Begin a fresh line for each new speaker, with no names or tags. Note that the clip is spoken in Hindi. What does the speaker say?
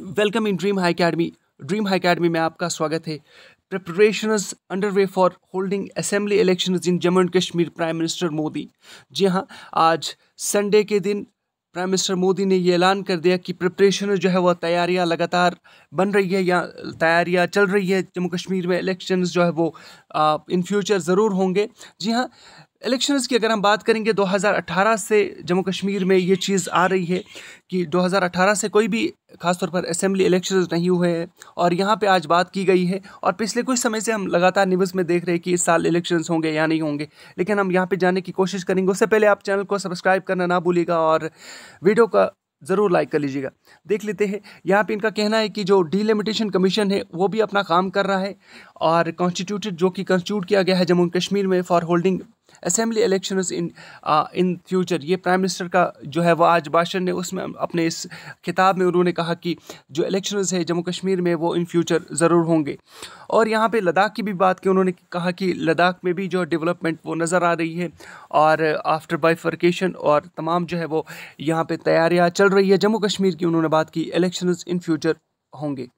welcome in dream high academy dream high academy में आपका स्वागत है under way for holding assembly election in Jammu and Kashmir prime minister Modi ji हाँ आज संडे के दिन प्राइम मिनिस्टर मोदी ने ये ऐलान कर दिया कि प्रिपरेशन जो है वह तैयारियां लगातार बन रही है या तैयारियां चल रही है जम्मू कश्मीर में इलेक्शंस जो है वो इन फ्यूचर ज़रूर होंगे जी हाँ इलेक्शन की अगर हम बात करेंगे 2018 से जम्मू कश्मीर में ये चीज़ आ रही है कि 2018 से कोई भी खासतौर पर असेंबली इलेक्शन नहीं हुए हैं और यहाँ पे आज बात की गई है और पिछले कुछ समय से हम लगातार न्यूज़ में देख रहे हैं कि इस साल इलेक्शन होंगे या नहीं होंगे लेकिन हम यहाँ पर जाने की कोशिश करेंगे उससे पहले आप चैनल को सब्सक्राइब करना ना भूलिएगा और वीडियो का ज़रूर लाइक कर लीजिएगा देख लेते हैं यहाँ पे इनका कहना है कि जो डीलिमिटेशन कमीशन है वो भी अपना काम कर रहा है और कॉन्स्टिट्यूटेड जो कि कंस्टिट्यूट किया गया है जम्मू कश्मीर में for holding assembly election in in future ये प्राइम मिनिस्टर का जो है वह आज भाषण ने उसमें अपने इस किताब में उन्होंने कहा कि जो इलेक्शन है जम्मू कश्मीर में वो इन फ्यूचर ज़रूर होंगे और यहाँ पे लद्दाख की भी बात की उन्होंने कहा कि लद्दाख में भी जो डेवलपमेंट वो नज़र आ रही है और आफ्टर बाइफर्केशन और तमाम जो है वो यहाँ पर तैयारियाँ चल रही है जम्मू कश्मीर की उन्होंने बात की इलेक्शन इन फ्यूचर होंगे